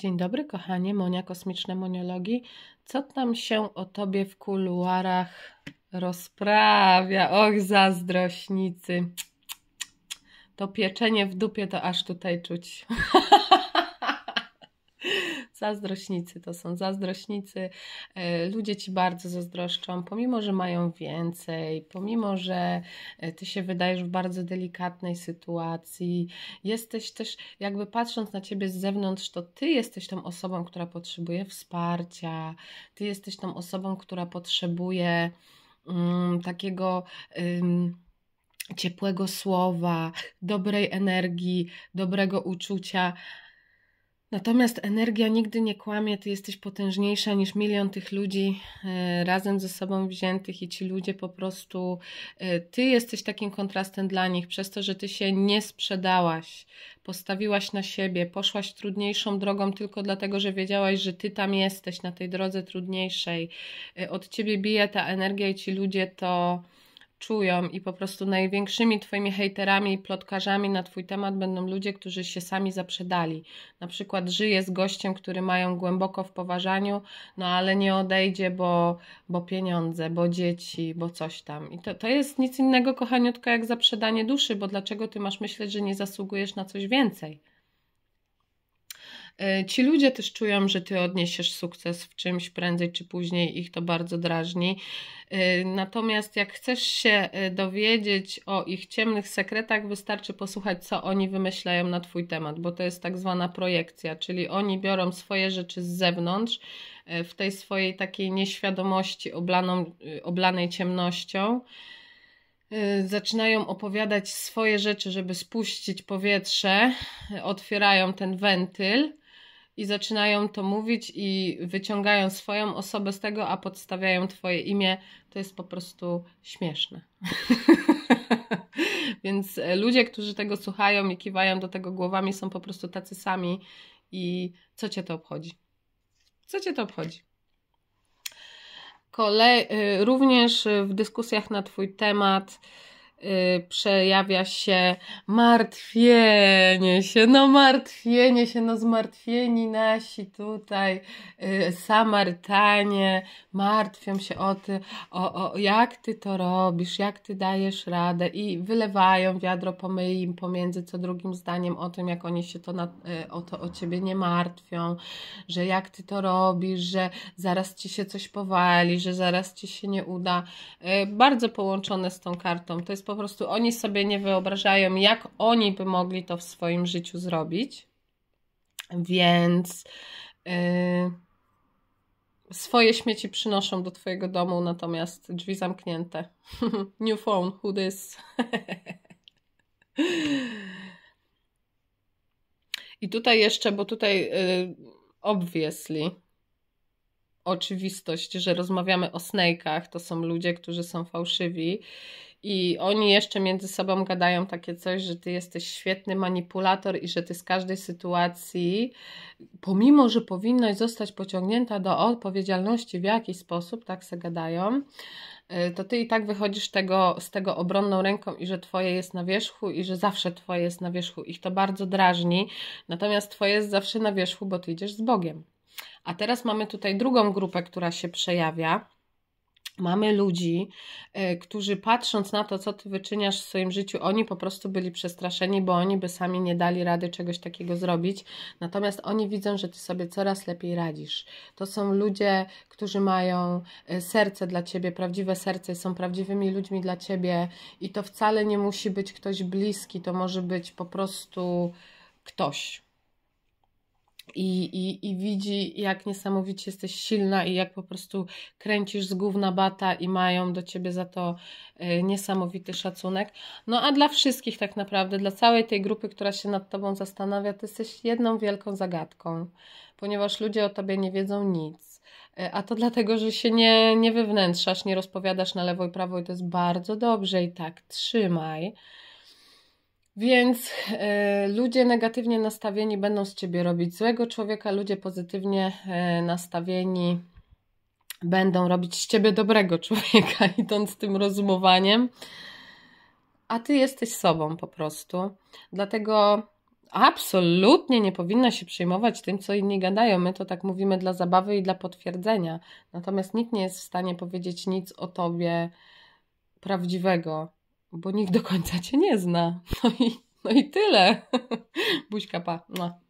Dzień dobry, kochanie, Monia Kosmiczne Moniologii. Co tam się o tobie w kuluarach rozprawia? Och, zazdrośnicy. To pieczenie w dupie to aż tutaj czuć. Zazdrośnicy to są zazdrośnicy. E, ludzie ci bardzo zazdroszczą, pomimo, że mają więcej, pomimo, że e, ty się wydajesz w bardzo delikatnej sytuacji. Jesteś też, jakby patrząc na ciebie z zewnątrz, to ty jesteś tą osobą, która potrzebuje wsparcia, ty jesteś tą osobą, która potrzebuje um, takiego. Um, ciepłego słowa, dobrej energii, dobrego uczucia Natomiast energia nigdy nie kłamie, ty jesteś potężniejsza niż milion tych ludzi e, razem ze sobą wziętych i ci ludzie po prostu, e, ty jesteś takim kontrastem dla nich, przez to, że ty się nie sprzedałaś, postawiłaś na siebie, poszłaś trudniejszą drogą tylko dlatego, że wiedziałaś, że ty tam jesteś na tej drodze trudniejszej. E, od ciebie bije ta energia i ci ludzie to czują i po prostu największymi Twoimi hejterami i plotkarzami na Twój temat będą ludzie, którzy się sami zaprzedali. Na przykład żyje z gościem, który mają głęboko w poważaniu, no ale nie odejdzie, bo, bo pieniądze, bo dzieci, bo coś tam. I to, to jest nic innego, kochaniutko, jak zaprzedanie duszy, bo dlaczego Ty masz myśleć, że nie zasługujesz na coś więcej? Y, ci ludzie też czują, że ty odniesiesz sukces w czymś prędzej czy później, ich to bardzo drażni. Y, natomiast jak chcesz się y, dowiedzieć o ich ciemnych sekretach, wystarczy posłuchać, co oni wymyślają na twój temat, bo to jest tak zwana projekcja, czyli oni biorą swoje rzeczy z zewnątrz, w tej swojej takiej nieświadomości oblaną, oblanej ciemnością zaczynają opowiadać swoje rzeczy, żeby spuścić powietrze, otwierają ten wentyl i zaczynają to mówić i wyciągają swoją osobę z tego, a podstawiają Twoje imię, to jest po prostu śmieszne. Więc e, ludzie, którzy tego słuchają i kiwają do tego głowami, są po prostu tacy sami i co Cię to obchodzi? Co Cię to obchodzi? Kolej, y, również y, w dyskusjach na Twój temat Y, przejawia się martwienie się, no martwienie się, no zmartwieni nasi tutaj y, Samarytanie martwią się o ty, o, o jak ty to robisz, jak ty dajesz radę i wylewają wiadro pomyj im pomiędzy co drugim zdaniem o tym, jak oni się to na, y, o to o ciebie nie martwią, że jak ty to robisz, że zaraz ci się coś powali, że zaraz ci się nie uda. bardzo połączone z tą kartą, to jest po prostu oni sobie nie wyobrażają, jak oni by mogli to w swoim życiu zrobić. Więc yy, swoje śmieci przynoszą do Twojego domu, natomiast drzwi zamknięte. New phone, who this? I tutaj jeszcze, bo tutaj yy, obviously oczywistość, że rozmawiamy o snajkach, to są ludzie, którzy są fałszywi i oni jeszcze między sobą gadają takie coś, że ty jesteś świetny manipulator i że ty z każdej sytuacji, pomimo że powinnaś zostać pociągnięta do odpowiedzialności w jakiś sposób, tak se gadają, y, to ty i tak wychodzisz tego, z tego obronną ręką i że twoje jest na wierzchu i że zawsze twoje jest na wierzchu. Ich to bardzo drażni, natomiast twoje jest zawsze na wierzchu, bo ty idziesz z Bogiem. A teraz mamy tutaj drugą grupę, która się przejawia. Mamy ludzi, e, którzy patrząc na to, co ty wyczyniasz w swoim życiu, oni po prostu byli przestraszeni, bo oni by sami nie dali rady czegoś takiego zrobić. Natomiast oni widzą, że ty sobie coraz lepiej radzisz. To są ludzie, którzy mają e, serce dla ciebie, prawdziwe serce, są prawdziwymi ludźmi dla ciebie i to wcale nie musi być ktoś bliski, to może być po prostu ktoś i, i, i widzi, jak niesamowicie jesteś silna i jak po prostu kręcisz z gówna bata i mają do ciebie za to e, niesamowity szacunek. No a dla wszystkich tak naprawdę, dla całej tej grupy, która się nad tobą zastanawia, ty jesteś jedną wielką zagadką, ponieważ ludzie o tobie nie wiedzą nic. E, a to dlatego, że się nie, nie wewnętrzasz, nie rozpowiadasz na lewo i prawo i to jest bardzo dobrze i tak trzymaj. Więc e, ludzie negatywnie nastawieni będą z ciebie robić złego człowieka, ludzie pozytywnie e, nastawieni będą robić z ciebie dobrego człowieka, idąc tym rozumowaniem. A ty jesteś sobą po prostu. Dlatego absolutnie nie powinna się przejmować tym, co inni gadają. My to tak mówimy dla zabawy i dla potwierdzenia. Natomiast nikt nie jest w stanie powiedzieć nic o tobie prawdziwego bo nikt do końca cię nie zna. No i, no i tyle. Buźka, pa. No.